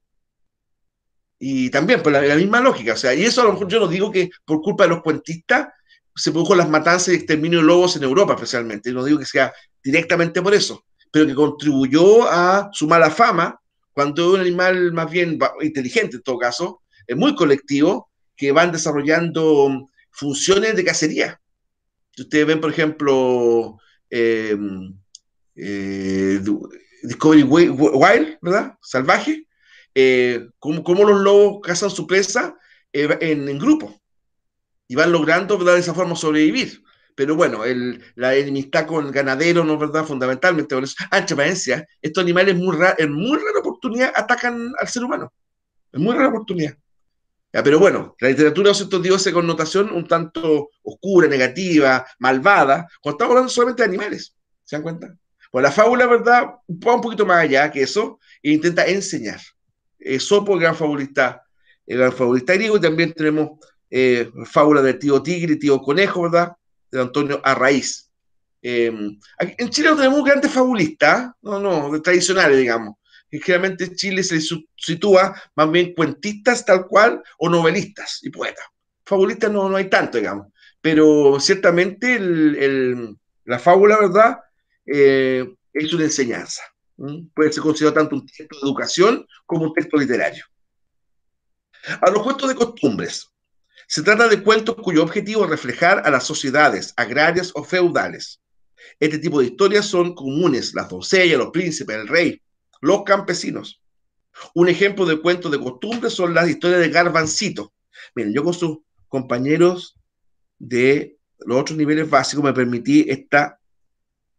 Y también, por la, misma lógica, o sea, y eso a lo mejor yo no digo que por culpa de los cuentistas se produjo las matanzas y exterminio de lobos en Europa especialmente. No digo que sea directamente por eso, pero que contribuyó a su mala fama cuando un animal más bien inteligente en todo caso, es muy colectivo, que van desarrollando funciones de cacería. Ustedes ven, por ejemplo, em, eh, Discovery Wild, ¿verdad? Salvaje, eh, como cómo, los lobos cazan su presa eh, en, en grupo y van logrando ¿verdad? de esa forma sobrevivir. Pero bueno, el, la enemistad con el ganadero, ¿no es verdad? Fundamentalmente, por Ancha estos animales muy en muy rara oportunidad atacan al ser humano. En muy rara oportunidad. pero bueno, la literatura de estos dio con connotación un tanto oscura, negativa, malvada, cuando estamos hablando solamente de animales. ¿Se dan cuenta? Pues la fábula, ¿verdad? Va un poquito más allá que eso e intenta enseñar. Eh, Sopo, gran fabulista, el gran fabulista griego, y también tenemos eh, fábula de tío Tigre, tío Conejo, ¿verdad? De Antonio Arraíz em, en Chile no tenemos grandes fabulistas, ¿eh? no, no, tradicionales, digamos. Generalmente en Chile se sitúa más bien cuentistas tal cual o novelistas y poetas. Fabulistas no, no hay tanto, digamos. Pero ciertamente la fábula, ¿verdad? Eh, es una enseñanza. Puede ser considerado tanto un texto de educación como un texto literario. A los cuentos de costumbres. Se trata de cuentos cuyo objetivo es reflejar a las sociedades agrarias o feudales. Este tipo de historias son comunes, las doncellas, los príncipes, el rey, los campesinos. Un ejemplo de cuentos de costumbre son las historias de Garbancito. Miren, yo con sus compañeros de los otros niveles básicos me permití esta,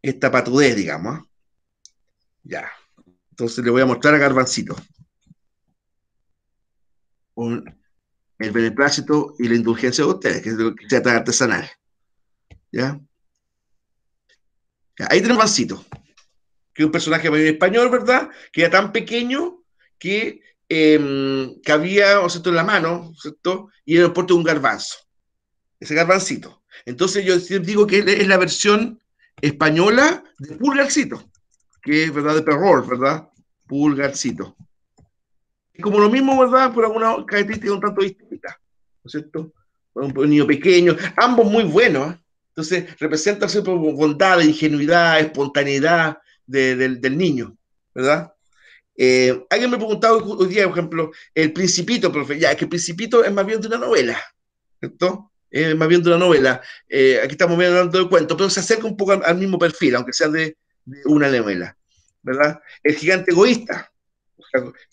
esta patudez, digamos. ¿ah? Ya. Entonces le voy a mostrar a Garbancito. Un, el beneplácito y la indulgencia de ustedes, que es lo que se trata artesanal. ¿Ya? Ahí tenemos Mancito, que es un personaje muy español, ¿verdad? Que era tan pequeño que eh, em, cabía, o ¿cierto?, en la mano, ¿cierto? Y era el porte un garbanzo, ese garbancito. Entonces yo digo que es la versión española de Pulgarcito, que es, ¿verdad?, de Perrol, ¿verdad? Pulgarcito como lo mismo, ¿verdad? por alguna característica un tanto distinta, ¿no es cierto? Un, niño pequeño, ambos muy buenos. ¿eh? Entonces, representa siempre bondad, ingenuidad, espontaneidad del niño, ¿verdad? Eh, alguien me ha preguntado hoy día, por ejemplo, el Principito, profe. Ya, es que el Principito es más bien de una novela, ¿cierto? Es más bien de una novela. Eh, aquí estamos viendo hablando de cuento, pero se acerca un poco al, mismo perfil, aunque sea de una novela, ¿verdad? El gigante egoísta,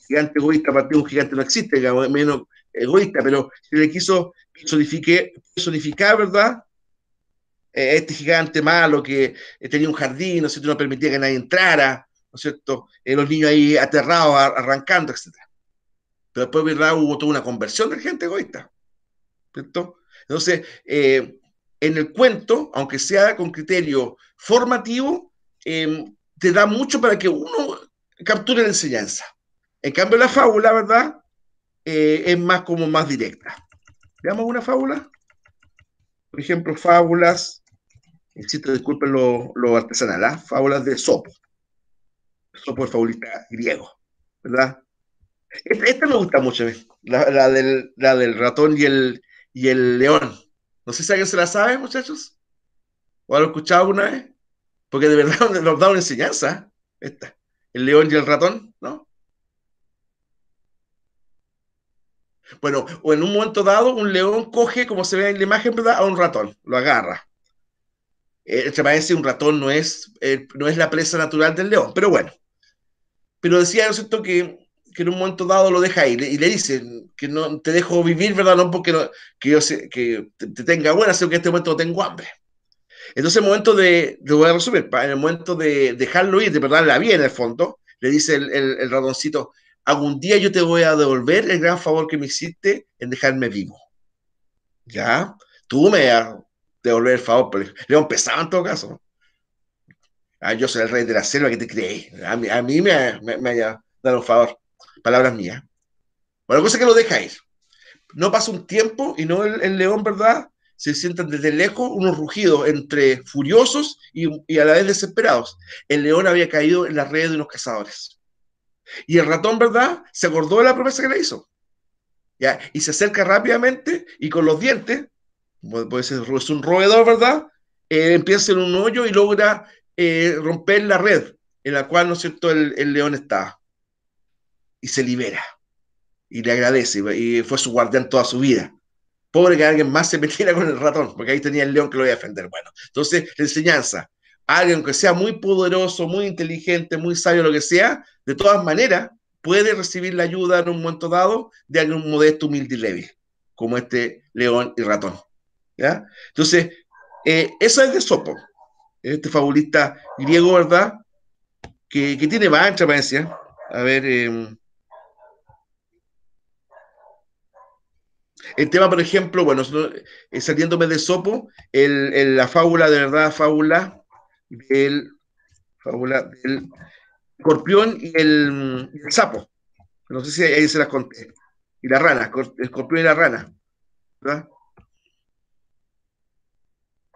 gigante egoísta, partido un gigante no existe, menos egoísta, pero se le quiso personificar, ¿verdad? E, este gigante malo que eh, tenía un jardín, ¿no es No permitía que nadie entrara, ¿no es cierto? Eh, los niños ahí aterrados, arrancando, etc. Pero después, ¿verdad? Hubo toda una conversión de gente egoísta, ¿cierto? Entonces, eh, en el cuento, aunque sea con criterio formativo, te da mucho para que uno capture la enseñanza. En cambio, la fábula, ¿verdad? Eh, es más como más directa. Veamos una fábula. Por ejemplo, fábulas, insisto, disculpen lo, lo artesanal, ¿ah? fábulas de Sopo. Sopo el fabulista griego, ¿verdad? Esta, me gusta mucho, ¿eh? la, la, del, ratón y el, y el león. No sé si alguien se la sabe, muchachos. ¿O ha escuchado una, vez? Porque de verdad nos da una enseñanza. ¿eh? Esta. El león y el ratón, ¿no? Bueno, o en un momento dado, un león coge, como se ve en la imagen, ¿verdad? A un ratón, lo agarra. Eh, parece un ratón no es, eh, no es la presa natural del león, pero bueno. Pero decía, ¿no es cierto?, que, que en un momento dado lo deja ahí y le dice que no te dejo vivir, ¿verdad? No porque no, yo que te, tenga buena, sino que en este momento tengo hambre. Entonces, en el momento de, lo voy a resumir, en el momento de dejarlo ir, de la vida en el fondo, le dice el, el, ratoncito, algún día yo te voy a devolver el gran favor que me hiciste en dejarme vivo. ¿Ya? Tú me vas a devolver el favor, pero León pesado en todo caso. Ah, yo soy el rey de la selva que te creí. A mí, me, me, haya dado un favor. Palabras mías. Bueno, cosa que lo deja ir. No pasa un tiempo y no el, león, ¿verdad? Se sientan desde lejos unos rugidos entre furiosos y, y a la vez desesperados. El león había caído en las redes de unos cazadores. Y el ratón, ¿verdad? Se acordó de la promesa que le hizo. ¿ya? Y se acerca rápidamente y con los dientes, pues es un roedor, ¿verdad? Eh, empieza en un hoyo y logra eh, romper la red en la cual, ¿no es cierto?, el, león está. Y se libera. Y le agradece. Y, fue su guardián toda su vida. Pobre que alguien más se metiera con el ratón, porque ahí tenía el león que lo iba a defender. Bueno, entonces, la enseñanza. Alguien que sea muy poderoso, muy inteligente, muy sabio, lo que sea, de todas maneras puede recibir la ayuda en un momento dado de algún modesto, humilde y leve, como este león y ratón. ¿ya? Entonces, eh, eso es de Sopo, este fabulista griego, ¿verdad? Que, tiene mancha, A ver. Eh, el tema, por ejemplo, bueno, eh, saliéndome de Sopo, la fábula, de verdad, fábula del, fábula del escorpión y el, sapo. No sé si ahí se las conté. Y la rana, el escorpión y la rana. ¿Verdad?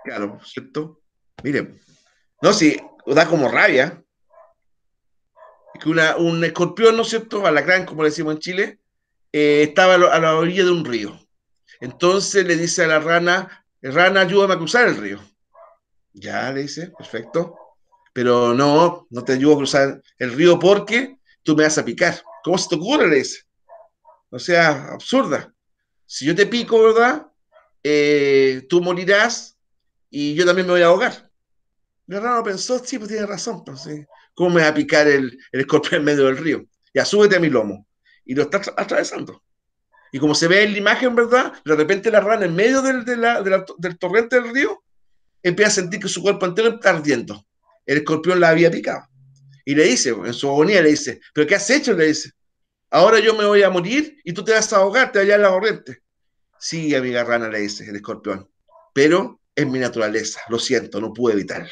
Claro, ¿cierto? Miren, no, si da como rabia que un escorpión, ¿no es cierto? gran, como le decimos en Chile, eh, estaba a, a, la orilla de un río. Entonces le dice a la rana, rana, ayúdame a cruzar el río. Ya, le dice, perfecto pero no, no te ayudo a cruzar el río porque tú me vas a picar. ¿Cómo se te ocurre? eso? O sea, absurda. Si yo te pico, ¿verdad? Eh, tú morirás y yo también me voy a ahogar. rana pensó, sí, pues tiene razón. Pues, ¿Cómo me va a picar el, el, escorpión en medio del río? Ya súbete a mi lomo. Y lo está atravesando. Y como se ve en la imagen, ¿verdad? De repente la rana en medio del, del torrente del río empieza a sentir que su cuerpo entero está ardiendo el escorpión la había picado. Y le dice, en su agonía le dice, ¿pero qué has hecho? Le dice, ahora yo me voy a morir y tú te vas a ahogar, te vas a en la corriente. Sí, amiga rana, le dice el escorpión, pero es mi naturaleza, lo siento, no pude evitarlo.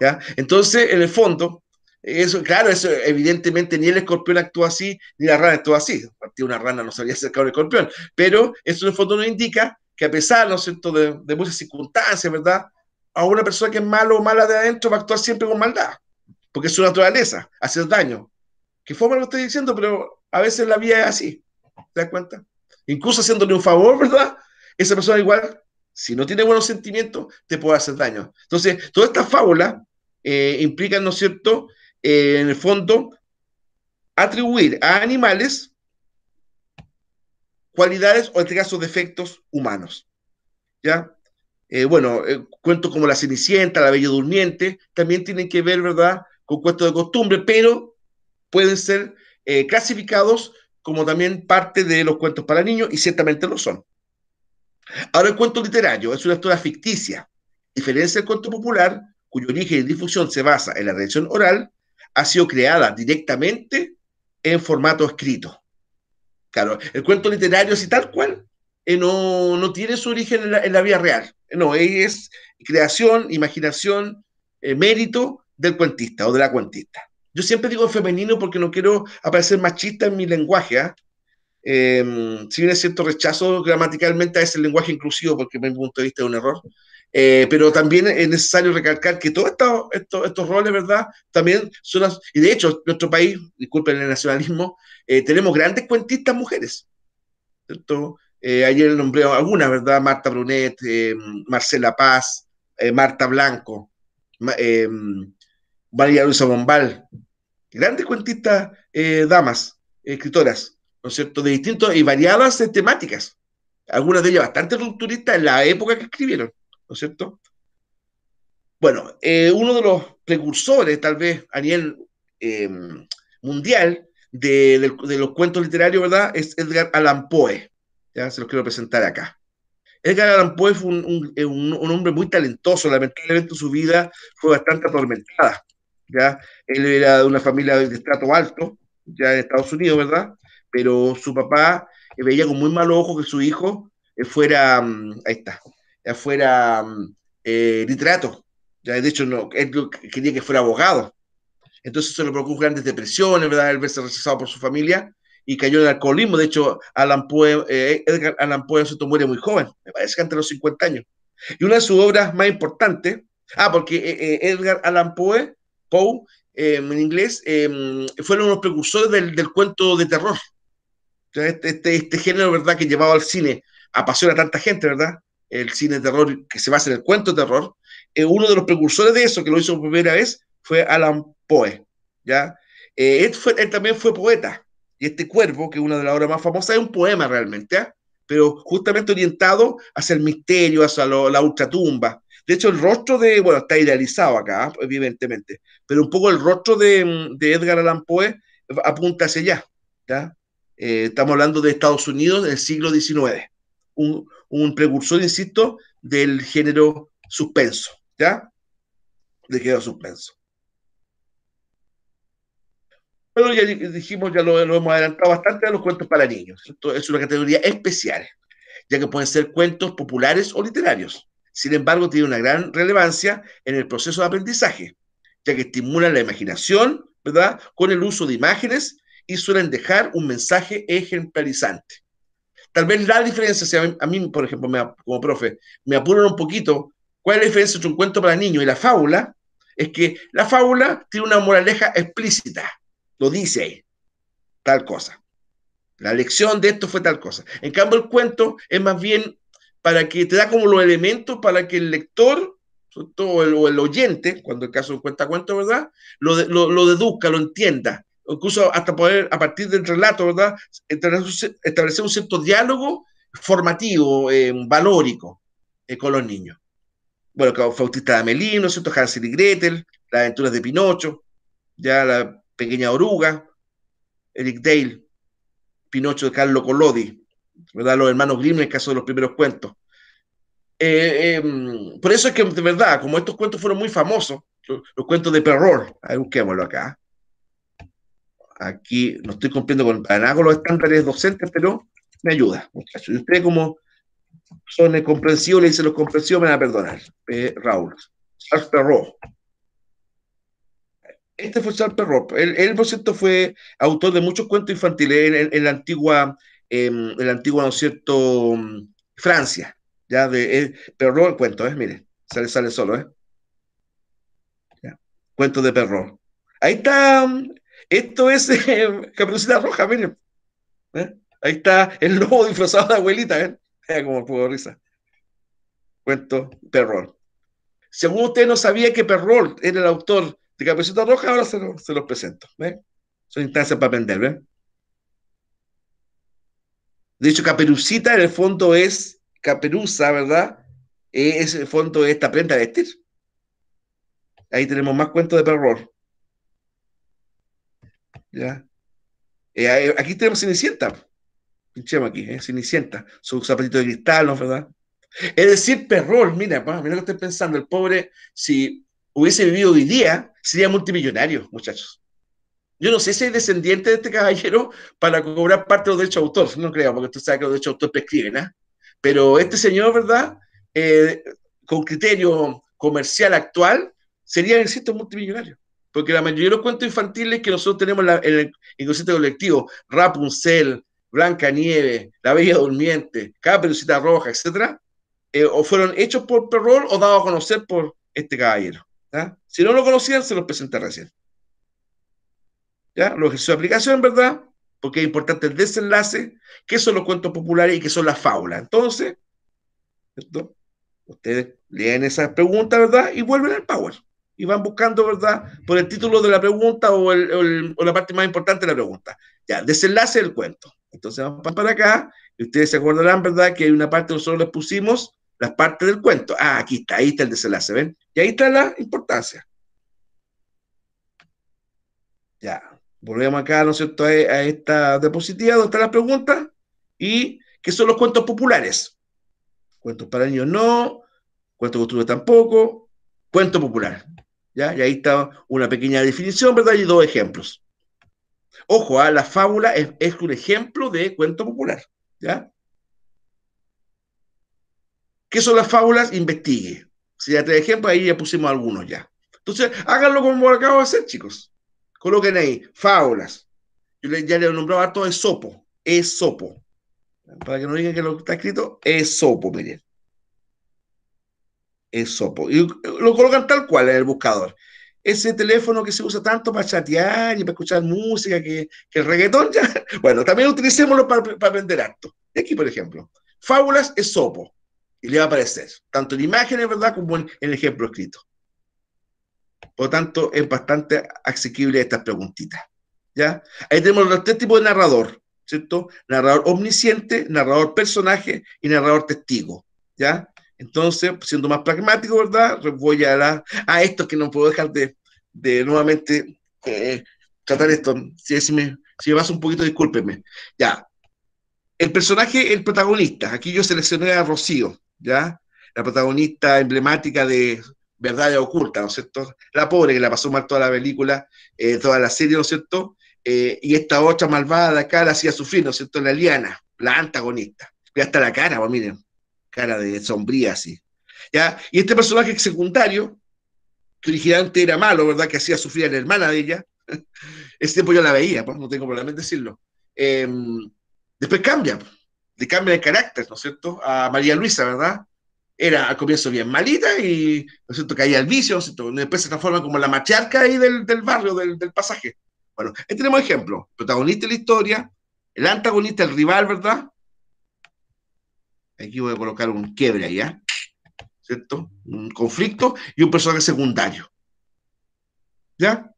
¿Ya? Entonces, en el fondo, eso, claro, eso, evidentemente ni el escorpión actúa así, ni la rana actuó así. de una rana, no se había acercado al escorpión. Pero eso en el fondo nos indica que a pesar, ¿no es de muchas circunstancias, ¿verdad?, a una persona que es malo o mala de adentro va a actuar siempre con maldad, porque es su naturaleza, hacer daño. Que forma lo estoy diciendo, pero a veces la vida es así. ¿Te das cuenta? Incluso haciéndole un favor, ¿verdad? Esa persona igual, si no tiene buenos sentimientos, te puede hacer daño. Entonces, toda esta fábula, eh, implica, ¿no es cierto?, eh, en el fondo, atribuir a animales cualidades o en este caso defectos humanos. ¿Ya? Eh, bueno, eh, cuentos como La Cenicienta, La Bella Durmiente, también tienen que ver, ¿verdad?, con cuentos de costumbre, pero pueden ser eh, clasificados como también parte de los cuentos para niños y ciertamente lo son. Ahora el cuento literario es una historia ficticia. Diferencia del cuento popular, cuyo origen y difusión se basa en la tradición oral, ha sido creada directamente en formato escrito. Claro, el cuento literario, si tal cual, no, tiene su origen en la, en la vida real. No, es creación, imaginación, eh, mérito del cuentista o de la cuentista. Yo siempre digo femenino porque no quiero aparecer machista en mi lenguaje. ¿ah? Em, si bien es cierto, rechazo gramaticalmente a ese lenguaje inclusivo porque, desde mi punto de vista, es un error. Eh, pero también es necesario recalcar que todos estos roles, ¿verdad? También son y de hecho, nuestro país, disculpen el nacionalismo, eh, tenemos grandes cuentistas mujeres, ¿cierto? Eh, ayer nombré algunas, ¿verdad? Marta Brunet, eh, Marcela Paz, eh, Marta Blanco, María Luisa Bombal, grandes cuentistas, damas, escritoras, ¿no es cierto?, de distintos y variadas temáticas, algunas de ellas bastante rupturistas en la época que escribieron, ¿no es cierto? Bueno, uno de los precursores, tal vez a nivel em, mundial, de, de, los cuentos literarios, ¿verdad?, es Edgar Allan Poe ya se los quiero presentar acá. Edgar Allan Poe fue un, eh, un, un, hombre muy talentoso, lamentablemente su vida fue bastante atormentada. ¿ya? Él era de una familia de estrato alto, ya en Estados Unidos, ¿verdad? Pero su papá eh, veía con muy mal ojo que su hijo eh, fuera, mm, ahí está, fuera mm, eh, literato. Ya, de hecho, no, él quería que fuera abogado. Entonces eso le provocó grandes depresiones, ¿verdad? El verse rechazado por su familia y cayó en el alcoholismo. De hecho, Alan Poe, eh, Edgar Allan Poe muere muy joven, me parece que de los 50 años. Y una de sus obras más importantes, ah, porque eh, eh, Edgar Allan Poe, Poe em, en inglés, em, fueron los precursores del, cuento de terror. Este, este, este, género, ¿verdad?, que llevaba al cine, apasiona a tanta gente, ¿verdad? El cine de terror que se basa en el cuento de terror. uno de los precursores de eso, que lo hizo por primera vez, fue Alan Poe, ¿ya? él también fue poeta, y este cuervo, que es una de las obras más famosas, es un poema realmente, ¿eh? pero justamente orientado hacia el misterio, hacia la ultratumba. De hecho, el rostro de, bueno, está idealizado acá, ¿eh? evidentemente, pero un poco el rostro mm, de, Edgar Allan Poe apunta hacia allá. ¿ya? Eh, estamos hablando de Estados Unidos del siglo XIX, un, un precursor, insisto, del género suspenso, ¿ya? De género suspenso. Pero ya dijimos, ya lo, hemos adelantado bastante de los cuentos para niños. Esto es una categoría especial, ya que pueden ser cuentos populares o literarios. Sin embargo, tiene una gran relevancia en el proceso de aprendizaje, ya que estimula la imaginación, ¿verdad? Con el uso de imágenes y suelen dejar un mensaje ejemplarizante. Tal vez la diferencia, si a, mí, por ejemplo, como profe, me apuran un poquito, ¿cuál es la diferencia entre un cuento para niños y la fábula? Es que la fábula tiene una moraleja explícita, lo dice tal cosa. La lección de esto fue tal cosa. En cambio, el cuento es más bien para que te da como los elementos para que el lector o el, oyente, cuando el caso cuenta cuento, ¿verdad? Lo, lo, deduzca, lo entienda. Incluso hasta poder, a partir del relato, ¿verdad? Establecer un cierto diálogo formativo, eh, valórico eh, con los niños. Bueno, Fautista de Amelino, ¿cierto? Hansel y Gretel, las aventuras de Pinocho, ya la Pequeña Oruga, Eric Dale, Pinocho de Carlo Collodi, ¿verdad? Los hermanos Grimm en el caso de los primeros cuentos. Eh, em, por eso es que, de verdad, como estos cuentos fueron muy famosos, los, cuentos de Perrol, a busquémoslo acá. Aquí no estoy cumpliendo con, el los estándares docentes, pero me ayuda, muchachos. Y ustedes, como son comprensivos, y se los comprensivos, me van a perdonar. Eh, Raúl, Charles Perrault. Este fue Charles Perrault. Él, por cierto, fue autor de muchos cuentos infantiles en, la antigua, em, en, la antigua, ¿no es cierto?, Francia. Ya de, eh, el cuento, ¿eh? Mire, sale, sale solo, ¿eh? Cuento de Perrault. Ahí está. Esto es em, Roja, mire. ¿eh? Ahí está el lobo disfrazado de abuelita, ¿eh? Como pudo risa. Cuento Perrol. Según usted no sabía que Perrol era el autor de Caperucita Roja, ahora se, los presento. Son instancias para aprender. ¿ves? De hecho, Caperucita en el fondo es Caperuza, ¿verdad? Eh, es el fondo de esta prenda de vestir. Ahí tenemos más cuentos de perro. ¿Ya? Eh, aquí tenemos Cinicienta. Pinchemos aquí, ¿eh? Cenicienta. Sus zapatitos de cristal, ¿verdad? Es decir, Perrol, mira, mira lo que estoy pensando. El pobre, si hubiese vivido hoy día, sería multimillonario, muchachos. Yo no sé si es descendiente de este caballero para cobrar parte de los derechos de autor, no creo, porque usted sabe que los derechos de autor prescriben, ¿eh? ¿ah? Pero este señor, ¿verdad? Eh, con criterio comercial actual, sería, el sitio multimillonario. Porque la mayoría de los cuentos infantiles que nosotros tenemos en el inconsciente colectivo, Rapunzel, Blanca Nieve, La Bella Durmiente, Caperucita Roja, etc., eh, o fueron hechos por Perrol o dados a conocer por este caballero. ¿Ah? Si no lo conocían, se los presenté recién. ¿Ya? lo ejercicios de aplicación, ¿verdad? Porque es importante el desenlace, que son los cuentos populares y que son las fábulas. Entonces, ¿cierto? ustedes leen esas preguntas, ¿verdad? Y vuelven al Power. Y van buscando, ¿verdad? Por el título de la pregunta o, la parte más importante de la pregunta. Ya, desenlace del cuento. Entonces, vamos para acá. Y ustedes se acordarán, ¿verdad? Que hay una parte que nosotros les pusimos las partes del cuento. Ah, aquí está, ahí está el desenlace, ¿ven? Y ahí está la importancia. Ya, volvemos acá, ¿no es cierto?, a, esta diapositiva donde está la pregunta? y qué son los cuentos populares. Cuentos para niños no, cuentos costumbres tampoco, cuento popular. ¿ya? Y ahí está una pequeña definición, ¿verdad? Y dos ejemplos. Ojo, ¿ah? la fábula es, es, un ejemplo de cuento popular. ¿ya? ¿Qué son las fábulas? Investigue. Si ya te ejemplo, pues ahí ya pusimos algunos ya. Entonces, háganlo como acabo de hacer, chicos. Coloquen ahí, fábulas. Yo ya le he nombrado a todo Esopo. Esopo. Para que no digan que lo está escrito, Esopo, miren. Esopo. Y eh, lo colocan tal cual en el buscador. Ese teléfono que se usa tanto para chatear y para escuchar música, que, el reggaetón ya. Bueno, también utilicémoslo para, para aprender acto. Aquí, por ejemplo, fábulas Esopo y le va a aparecer, tanto en imágenes, ¿verdad?, como en, el ejemplo escrito. Por lo tanto, es bastante asequible estas preguntitas. ¿ya? Ahí tenemos los tres tipos de narrador, ¿cierto? Narrador omnisciente, narrador personaje y narrador testigo, ¿ya? Entonces, siendo más pragmático, ¿verdad? Voy a, dar a esto que no puedo dejar de, nuevamente eh, tratar esto. Si, me, si un poquito, discúlpeme. Ya. El personaje, el protagonista. Aquí yo seleccioné a Rocío, ¿ya? La protagonista emblemática de Verdad Oculta, ¿no es cierto? La pobre que la pasó mal toda la película, eh, toda la serie, ¿no es cierto? Eh, y esta otra malvada de acá la hacía sufrir, ¿no es cierto? La Liana, la antagonista. Y hasta la cara, pues, miren, cara de sombría así. ¿Ya? Y este personaje secundario, que originalmente era malo, ¿verdad? Que hacía sufrir a la hermana de ella. Ese tiempo yo la veía, pues no tengo problema en decirlo. Em, después cambia, pues. De cambio de carácter, ¿no es cierto?, a María Luisa, ¿verdad? Era al comienzo bien malita y, ¿no es cierto?, caía al vicio, ¿no es cierto? después se transforma como la macharca ahí del, barrio, del, pasaje. Bueno, ahí tenemos ejemplo, protagonista de la historia, el antagonista, el rival, ¿verdad? Aquí voy a colocar un quiebre allá, ¿ah? ¿cierto? Un conflicto y un personaje secundario. ¿Ya?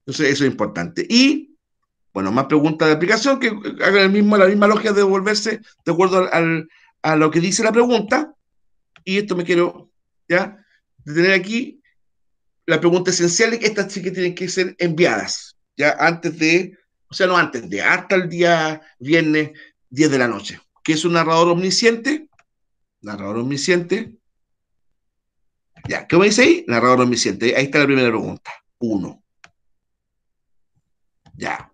Entonces, eso es importante. Y bueno, más preguntas de aplicación que hagan el mismo, la misma lógica de devolverse de acuerdo a lo que dice la pregunta. Y esto me quiero ya detener aquí. La pregunta esencial y que estas sí que tienen que ser enviadas ya antes de, o sea, no antes de, hasta el día viernes 10 de la noche. ¿Qué es un narrador omnisciente. Narrador omnisciente. Ya, ¿qué me dice ahí? Narrador omnisciente. Ahí está la primera pregunta. Uno. Ya.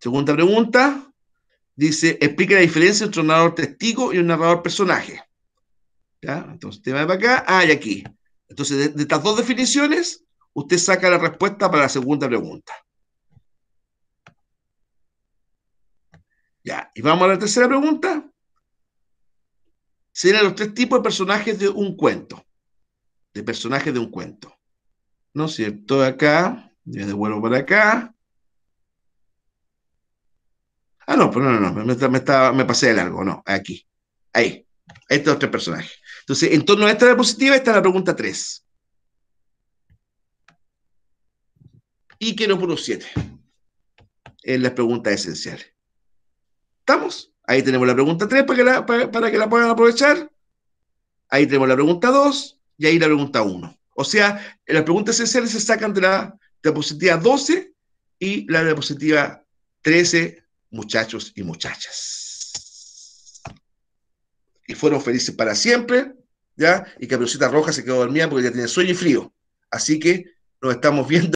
Segunda pregunta, dice, explica la diferencia entre un narrador testigo y un narrador personaje. ¿Ya? Entonces te va para acá, ah, y aquí. Entonces, de, estas dos definiciones, usted saca la respuesta para la segunda pregunta. Ya, y vamos a la tercera pregunta. Serían los tres tipos de personajes de un cuento. De personajes de un cuento. ¿No es cierto? Acá, yo devuelvo para acá. Ah, no, pero pues no, no, no me, pasé de largo, no, aquí, ahí, estos tres personajes. Entonces, en torno a esta diapositiva está la pregunta 3. Y que número 7, en las preguntas esenciales. ¿Estamos? Ahí tenemos la pregunta 3 para que la, para, para que la puedan aprovechar. Ahí tenemos la pregunta 2 y ahí la pregunta 1. O sea, las preguntas esenciales se sacan de la diapositiva 12 y la diapositiva 13 muchachos y muchachas. Y fueron felices para siempre, ¿ya? Y Capricita Roja se quedó dormida porque ya tiene sueño y frío. Así que nos estamos viendo.